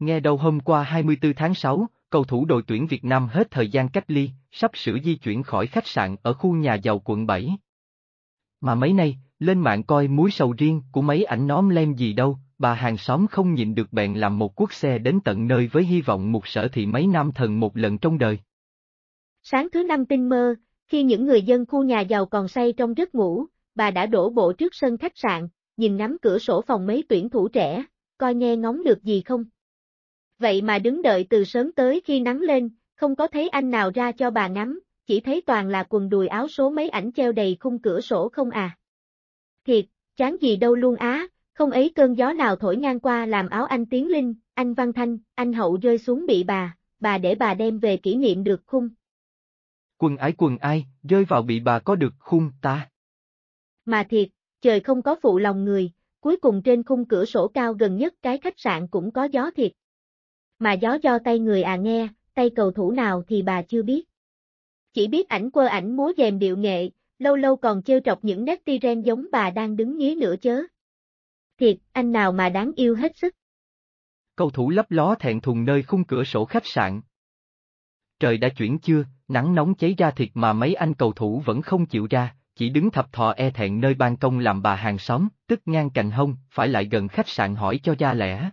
Nghe đâu hôm qua 24 tháng 6, cầu thủ đội tuyển Việt Nam hết thời gian cách ly, sắp sửa di chuyển khỏi khách sạn ở khu nhà giàu quận 7. Mà mấy nay, lên mạng coi muối sầu riêng của mấy ảnh nóm lem gì đâu, bà hàng xóm không nhịn được bèn làm một cuốc xe đến tận nơi với hy vọng một sở thị mấy nam thần một lần trong đời. Sáng thứ năm tinh mơ, khi những người dân khu nhà giàu còn say trong giấc ngủ, bà đã đổ bộ trước sân khách sạn, nhìn nắm cửa sổ phòng mấy tuyển thủ trẻ, coi nghe ngóng được gì không vậy mà đứng đợi từ sớm tới khi nắng lên, không có thấy anh nào ra cho bà ngắm, chỉ thấy toàn là quần đùi áo số mấy ảnh treo đầy khung cửa sổ không à. Thiệt, chán gì đâu luôn á, không ấy cơn gió nào thổi ngang qua làm áo anh Tiến Linh, anh Văn Thanh, anh Hậu rơi xuống bị bà, bà để bà đem về kỷ niệm được khung. Quần ái quần ai, rơi vào bị bà có được khung ta. Mà thiệt, trời không có phụ lòng người, cuối cùng trên khung cửa sổ cao gần nhất cái khách sạn cũng có gió thiệt mà gió do tay người à nghe, tay cầu thủ nào thì bà chưa biết. Chỉ biết ảnh quơ ảnh múa dèm điệu nghệ, lâu lâu còn trêu trọc những nét ti ren giống bà đang đứng nghía nữa chớ. Thiệt, anh nào mà đáng yêu hết sức. Cầu thủ lấp ló thẹn thùng nơi khung cửa sổ khách sạn. Trời đã chuyển chưa, nắng nóng cháy ra thịt mà mấy anh cầu thủ vẫn không chịu ra, chỉ đứng thập thò e thẹn nơi ban công làm bà hàng xóm, tức ngang cành hông, phải lại gần khách sạn hỏi cho ra lẻ.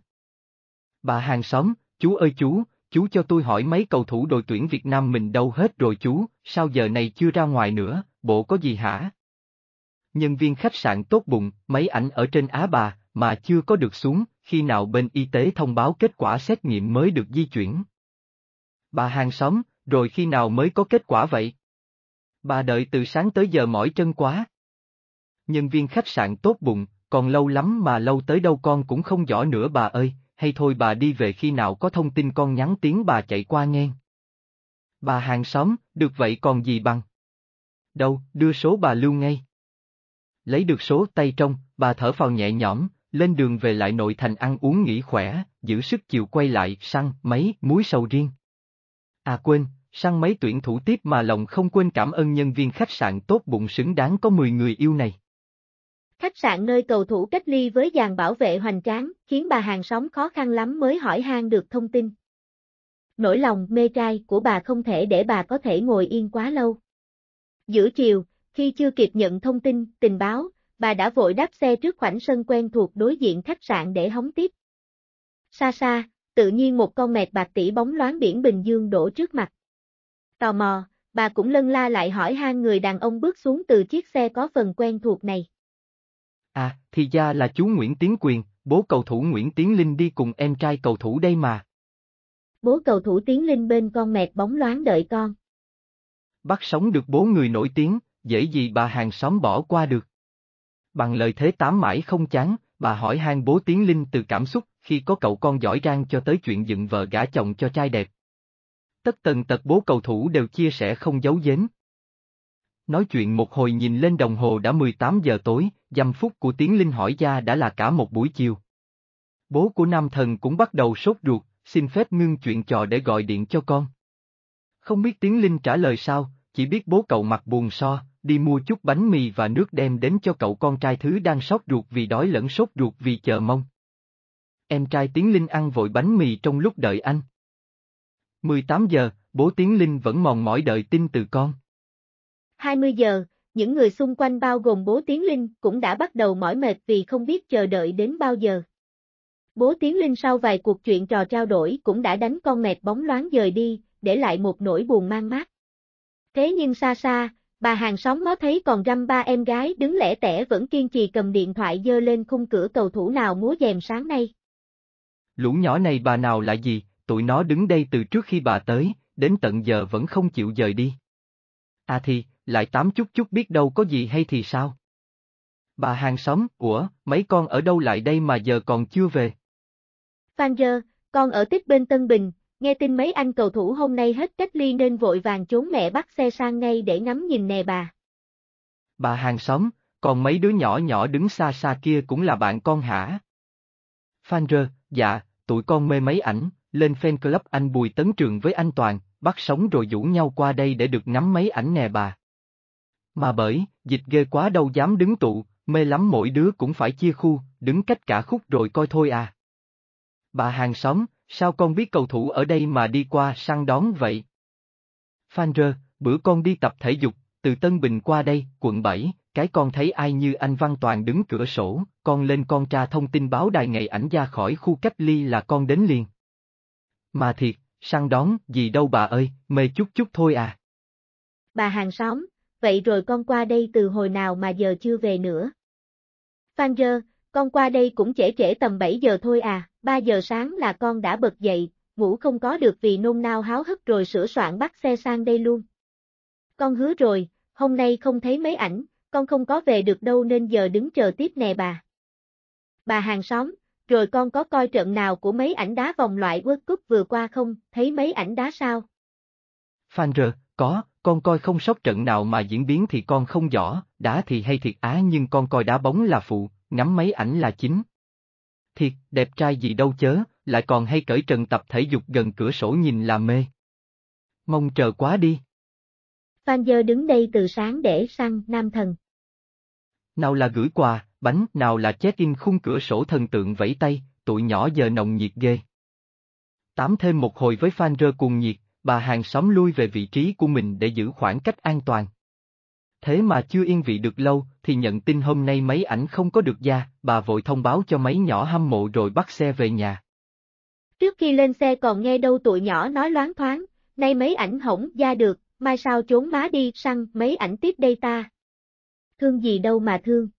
Bà hàng xóm, Chú ơi chú, chú cho tôi hỏi mấy cầu thủ đội tuyển Việt Nam mình đâu hết rồi chú, sao giờ này chưa ra ngoài nữa, bộ có gì hả? Nhân viên khách sạn tốt bụng, mấy ảnh ở trên Á Bà, mà chưa có được xuống, khi nào bên y tế thông báo kết quả xét nghiệm mới được di chuyển. Bà hàng xóm, rồi khi nào mới có kết quả vậy? Bà đợi từ sáng tới giờ mỏi chân quá. Nhân viên khách sạn tốt bụng, còn lâu lắm mà lâu tới đâu con cũng không rõ nữa bà ơi, hay thôi bà đi về khi nào có thông tin con nhắn tiếng bà chạy qua nghe. Bà hàng xóm, được vậy còn gì bằng. Đâu, đưa số bà lưu ngay. Lấy được số tay trong, bà thở phào nhẹ nhõm, lên đường về lại nội thành ăn uống nghỉ khỏe, giữ sức chịu quay lại, săn, mấy, muối sầu riêng. À quên, săn mấy tuyển thủ tiếp mà lòng không quên cảm ơn nhân viên khách sạn tốt bụng xứng đáng có 10 người yêu này. Khách sạn nơi cầu thủ cách ly với dàn bảo vệ hoành tráng, khiến bà hàng xóm khó khăn lắm mới hỏi han được thông tin. Nỗi lòng mê trai của bà không thể để bà có thể ngồi yên quá lâu. Giữa chiều, khi chưa kịp nhận thông tin, tình báo, bà đã vội đáp xe trước khoảnh sân quen thuộc đối diện khách sạn để hóng tiếp. Xa xa, tự nhiên một con mẹt bạc tỷ bóng loáng biển Bình Dương đổ trước mặt. Tò mò, bà cũng lân la lại hỏi han người đàn ông bước xuống từ chiếc xe có phần quen thuộc này. À, thì ra là chú Nguyễn Tiến Quyền, bố cầu thủ Nguyễn Tiến Linh đi cùng em trai cầu thủ đây mà. Bố cầu thủ Tiến Linh bên con mẹt bóng loáng đợi con. Bắt sống được bố người nổi tiếng, dễ gì bà hàng xóm bỏ qua được. Bằng lời thế tám mãi không chán, bà hỏi hang bố Tiến Linh từ cảm xúc khi có cậu con giỏi giang cho tới chuyện dựng vợ gả chồng cho trai đẹp. Tất tần tật bố cầu thủ đều chia sẻ không giấu giếm, Nói chuyện một hồi nhìn lên đồng hồ đã 18 giờ tối, dăm phút của tiếng Linh hỏi gia đã là cả một buổi chiều. Bố của nam thần cũng bắt đầu sốt ruột, xin phép ngưng chuyện trò để gọi điện cho con. Không biết tiếng Linh trả lời sao, chỉ biết bố cậu mặt buồn so, đi mua chút bánh mì và nước đem đến cho cậu con trai thứ đang sốt ruột vì đói lẫn sốt ruột vì chờ mong. Em trai tiếng Linh ăn vội bánh mì trong lúc đợi anh. 18 giờ, bố tiếng Linh vẫn mòn mỏi đợi tin từ con. 20 giờ, những người xung quanh bao gồm bố Tiến Linh cũng đã bắt đầu mỏi mệt vì không biết chờ đợi đến bao giờ. Bố Tiến Linh sau vài cuộc chuyện trò trao đổi cũng đã đánh con mệt bóng loáng dời đi, để lại một nỗi buồn mang mát. Thế nhưng xa xa, bà hàng xóm nó thấy còn răm ba em gái đứng lẻ tẻ vẫn kiên trì cầm điện thoại dơ lên khung cửa cầu thủ nào múa dèm sáng nay. Lũ nhỏ này bà nào là gì, tụi nó đứng đây từ trước khi bà tới, đến tận giờ vẫn không chịu dời đi. À thì, lại tám chút chút biết đâu có gì hay thì sao? Bà hàng xóm, ủa, mấy con ở đâu lại đây mà giờ còn chưa về? Phan Rơ, con ở tích bên Tân Bình, nghe tin mấy anh cầu thủ hôm nay hết cách ly nên vội vàng trốn mẹ bắt xe sang ngay để ngắm nhìn nè bà. Bà hàng xóm, còn mấy đứa nhỏ nhỏ đứng xa xa kia cũng là bạn con hả? Phan Rơ, dạ, tụi con mê mấy ảnh, lên fan club anh Bùi Tấn Trường với anh Toàn, bắt sống rồi rủ nhau qua đây để được ngắm mấy ảnh nè bà. Mà bởi, dịch ghê quá đâu dám đứng tụ, mê lắm mỗi đứa cũng phải chia khu, đứng cách cả khúc rồi coi thôi à. Bà hàng xóm, sao con biết cầu thủ ở đây mà đi qua săn đón vậy? Phan Rơ, bữa con đi tập thể dục, từ Tân Bình qua đây, quận 7, cái con thấy ai như anh Văn Toàn đứng cửa sổ, con lên con tra thông tin báo đài ngày ảnh ra khỏi khu cách ly là con đến liền. Mà thiệt, săn đón, gì đâu bà ơi, mê chút chút thôi à. Bà hàng xóm, vậy rồi con qua đây từ hồi nào mà giờ chưa về nữa. Phan Rơ, con qua đây cũng trễ trễ tầm 7 giờ thôi à, 3 giờ sáng là con đã bật dậy, ngủ không có được vì nôn nao háo hức rồi sửa soạn bắt xe sang đây luôn. Con hứa rồi, hôm nay không thấy mấy ảnh, con không có về được đâu nên giờ đứng chờ tiếp nè bà. Bà hàng xóm, rồi con có coi trận nào của mấy ảnh đá vòng loại World Cup vừa qua không, thấy mấy ảnh đá sao? Phan rờ, có, con coi không sót trận nào mà diễn biến thì con không rõ, đá thì hay thiệt á nhưng con coi đá bóng là phụ, ngắm mấy ảnh là chính. Thiệt, đẹp trai gì đâu chớ, lại còn hay cởi trần tập thể dục gần cửa sổ nhìn là mê. Mong chờ quá đi. Phan Dơ đứng đây từ sáng để săn nam thần. Nào là gửi quà, bánh, nào là chết in khung cửa sổ thần tượng vẫy tay, tụi nhỏ giờ nồng nhiệt ghê. Tám thêm một hồi với Phan Rơ cuồng nhiệt, bà hàng xóm lui về vị trí của mình để giữ khoảng cách an toàn. Thế mà chưa yên vị được lâu, thì nhận tin hôm nay mấy ảnh không có được ra, bà vội thông báo cho mấy nhỏ hâm mộ rồi bắt xe về nhà. Trước khi lên xe còn nghe đâu tụi nhỏ nói loáng thoáng, nay mấy ảnh hỏng ra được, mai sao trốn má đi săn mấy ảnh tiếp đây ta. Thương gì đâu mà thương.